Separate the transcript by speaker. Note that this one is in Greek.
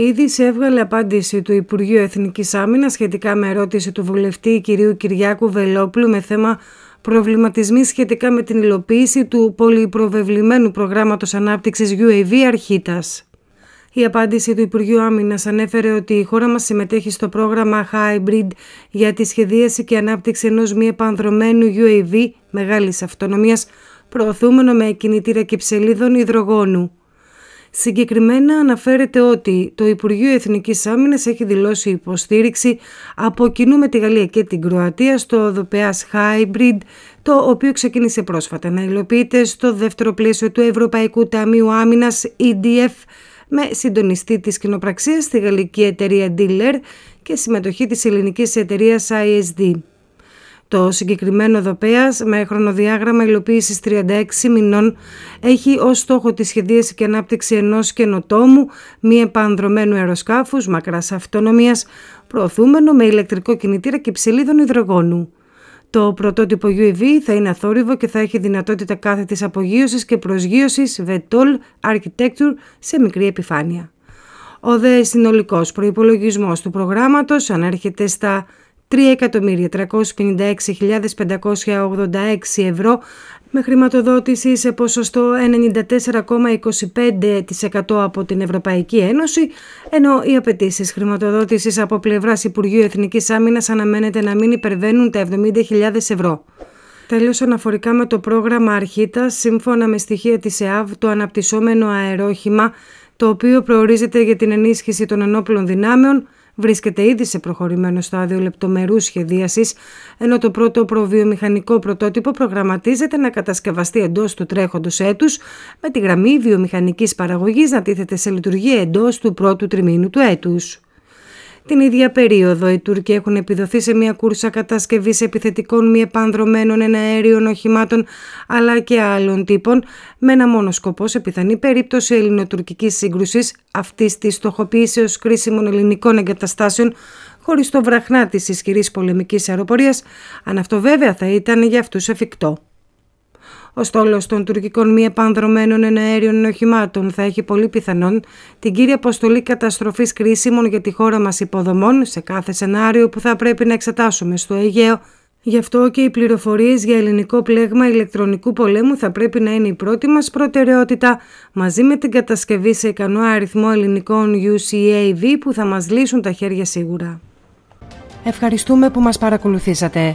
Speaker 1: Ήδη έβγαλε απάντηση του Υπουργείου Εθνικής Άμυνας σχετικά με ερώτηση του βουλευτή κυρίου Κυριάκου Βελόπουλου με θέμα προβληματισμοί σχετικά με την υλοποίηση του πολυπροβεβλημένου προγράμματος ανάπτυξης UAV Αρχίτας. Η απάντηση του Υπουργείου Άμυνας ανέφερε ότι η χώρα μας συμμετέχει στο πρόγραμμα Hybrid για τη σχεδίαση και ανάπτυξη ενός μη επανδρομένου UAV μεγάλης αυτονομίας, προωθούμενο με κινητήρα κυψελίδων υδρογόνου. Συγκεκριμένα αναφέρεται ότι το Υπουργείο Εθνικής Άμυνας έχει δηλώσει υποστήριξη από κοινού με τη Γαλλία και την Κροατία στο Δοπέας Hybrid, το οποίο ξεκίνησε πρόσφατα να υλοποιείται στο δεύτερο πλαίσιο του Ευρωπαϊκού Ταμείου Άμυνας EDF με συντονιστή της κοινοπραξίας στη γαλλική εταιρεία Dealer και συμμετοχή της ελληνικής εταιρείας ISD. Το συγκεκριμένο δοπέα με χρονοδιάγραμμα υλοποίησης 36 μηνών έχει ως στόχο τη σχεδίαση και ανάπτυξη ενός καινοτόμου μη επανδρομένου αεροσκάφους, μακράς αυτονομίας, προωθούμενο με ηλεκτρικό κινητήρα και ψηλίδων υδρογόνου. Το πρωτότυπο UEV θα είναι αθόρυβο και θα έχει δυνατότητα κάθε της απογείωσης και προσγείωσης VETOL Architecture σε μικρή επιφάνεια. Ο δε συνολικός προϋπολογισμός του προγράμματος ανέρχεται στα 3.356.586 ευρώ με χρηματοδότηση σε ποσοστό 94,25% από την Ευρωπαϊκή Ένωση, ενώ οι απαιτήσεις χρηματοδότησης από πλευράς Υπουργείου Εθνικής Άμυνας αναμένεται να μην υπερβαίνουν τα 70.000 ευρώ. Τέλος αναφορικά με το πρόγραμμα Αρχίτα, σύμφωνα με στοιχεία της ΕΑΒ, το αναπτυσσόμενο αερόχημα, το οποίο προορίζεται για την ενίσχυση των ενόπλων δυνάμεων, βρίσκεται ήδη σε προχωρημένο στάδιο λεπτομερούς σχεδίασης, ενώ το πρώτο προβιομηχανικό πρωτότυπο προγραμματίζεται να κατασκευαστεί εντός του τρέχοντος έτους, με τη γραμμή βιομηχανικής παραγωγής να τίθεται σε λειτουργία εντός του πρώτου τριμήνου του έτους. Την ίδια περίοδο, οι Τούρκοι έχουν επιδοθεί σε μια κούρσα κατασκευής επιθετικών μη επανδρομένων εναέριων οχημάτων αλλά και άλλων τύπων, με ένα μόνο σκοπό σε πιθανή περίπτωση ελληνοτουρκικής σύγκρουσης αυτής της ω κρίσιμων ελληνικών εγκαταστάσεων χωρίς το βραχνά της ισχυρής πολεμικής αεροπορίας, αν αυτό βέβαια θα ήταν για αυτούς εφικτό. Ο στόλος των τουρκικών μη επανδρομένων εναέριων οχημάτων θα έχει πολύ πιθανόν την κύρια αποστολή καταστροφής κρίσιμων για τη χώρα μας υποδομών σε κάθε σενάριο που θα πρέπει να εξετάσουμε στο Αιγαίο. Γι' αυτό και οι πληροφορίες για ελληνικό πλέγμα ηλεκτρονικού πολέμου θα πρέπει να είναι η πρώτη μας προτεραιότητα, μαζί με την κατασκευή σε ικανό αριθμό ελληνικών UCAV που θα μας λύσουν τα χέρια σίγουρα. Ευχαριστούμε που μας παρακολουθήσατε.